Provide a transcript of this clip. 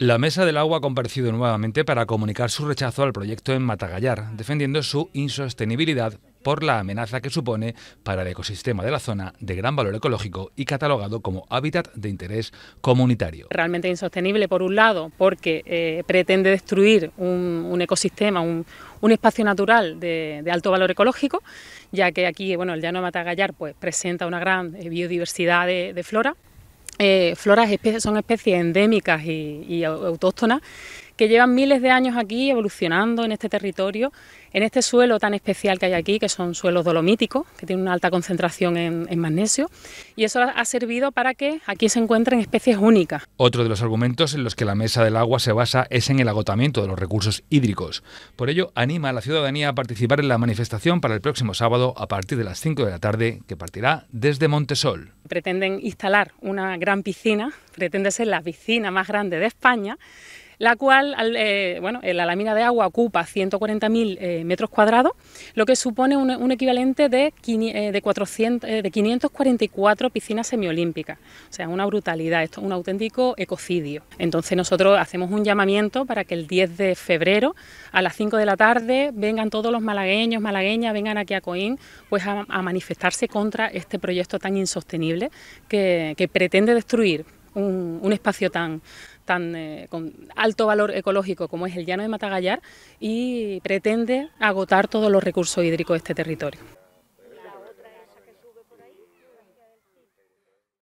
La Mesa del Agua ha comparecido nuevamente para comunicar su rechazo al proyecto en Matagallar, defendiendo su insostenibilidad por la amenaza que supone para el ecosistema de la zona de gran valor ecológico y catalogado como hábitat de interés comunitario. Realmente insostenible, por un lado, porque eh, pretende destruir un, ecosistema, un, espacio natural de, alto valor ecológico, ya que aquí bueno, el llano de Matagallar pues, presenta una gran eh, biodiversidad de flora eh, floras especies son especies endémicas y autóctonas que llevan miles de años aquí evolucionando en este territorio, en este suelo tan especial que hay aquí, que son suelos dolomíticos, que tienen una alta concentración en, magnesio, y eso ha servido para que aquí se encuentren especies únicas. Otro de los argumentos en los que la mesa del agua se basa es en el agotamiento de los recursos hídricos. Por ello, anima a la ciudadanía a participar en la manifestación para el próximo sábado a partir de las 5 de la tarde, que partirá desde Montesol. Pretenden instalar una gran piscina, pretende ser la piscina más grande de España la cual, eh, bueno, eh, la lámina de agua ocupa 140.000 eh, metros cuadrados, lo que supone un, equivalente de, 544 piscinas semiolímpicas. O sea, una brutalidad, esto es un auténtico ecocidio. Entonces nosotros hacemos un llamamiento para que el 10 de febrero a las 5 de la tarde vengan todos los malagueños, malagueñas, vengan aquí a Coín pues a, manifestarse contra este proyecto tan insostenible que pretende destruir un, espacio tan, tan eh, con alto valor ecológico como es el llano de Matagallar y pretende agotar todos los recursos hídricos de este territorio.